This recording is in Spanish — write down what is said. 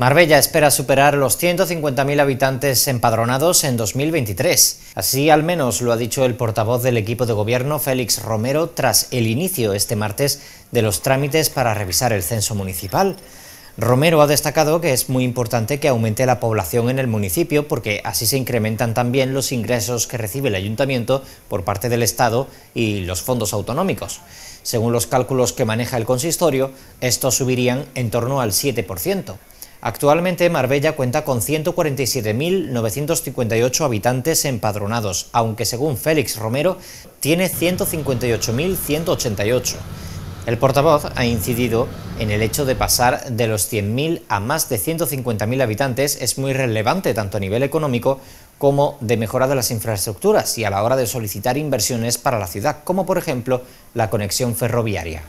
Marbella espera superar los 150.000 habitantes empadronados en 2023. Así al menos lo ha dicho el portavoz del equipo de gobierno, Félix Romero, tras el inicio este martes de los trámites para revisar el censo municipal. Romero ha destacado que es muy importante que aumente la población en el municipio porque así se incrementan también los ingresos que recibe el ayuntamiento por parte del Estado y los fondos autonómicos. Según los cálculos que maneja el consistorio, estos subirían en torno al 7%. Actualmente Marbella cuenta con 147.958 habitantes empadronados, aunque según Félix Romero tiene 158.188. El portavoz ha incidido en el hecho de pasar de los 100.000 a más de 150.000 habitantes es muy relevante tanto a nivel económico como de mejora de las infraestructuras y a la hora de solicitar inversiones para la ciudad, como por ejemplo la conexión ferroviaria.